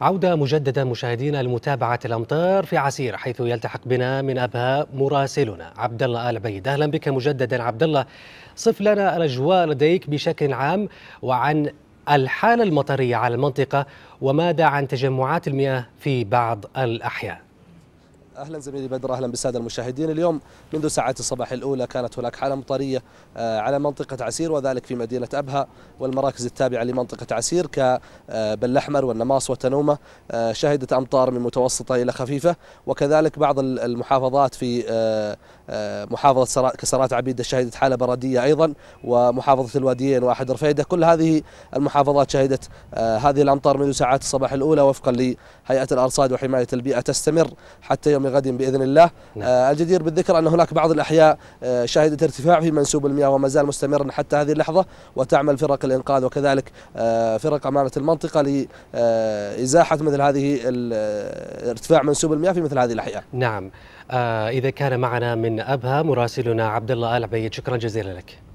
عودة مجددة مشاهدينا لمتابعة الأمطار في عسير حيث يلتحق بنا من أبها مراسلنا عبد الله آل عبيد أهلا بك مجددا عبد الله صف لنا الأجواء لديك بشكل عام وعن الحالة المطرية على المنطقة وماذا عن تجمعات المياه في بعض الأحيان اهلا زميلي بدر اهلا بالساده المشاهدين اليوم منذ ساعات الصباح الاولى كانت هناك حاله مطريه آه، على منطقه عسير وذلك في مدينه ابها والمراكز التابعه لمنطقه عسير كبالاحمر آه، والنماص وتنومه آه، شهدت امطار من متوسطه الى خفيفه وكذلك بعض المحافظات في محافظه كسرات عبيده شهدت حاله براديه ايضا ومحافظه الواديين واحد رفيده كل هذه المحافظات شهدت هذه الامطار منذ ساعات الصباح الاولى وفقا لهيئه الارصاد وحمايه البيئه تستمر حتى يوم غد باذن الله نعم. آه، الجدير بالذكر ان هناك بعض الاحياء آه، شهدت ارتفاع في منسوب المياه وما زال مستمرا حتى هذه اللحظه وتعمل فرق الانقاذ وكذلك آه، فرق امانه المنطقه لازاحه مثل هذه ارتفاع منسوب المياه في مثل هذه الاحياء. نعم اذا كان معنا من ابها مراسلنا عبد الله ال عبيد شكرا جزيلا لك.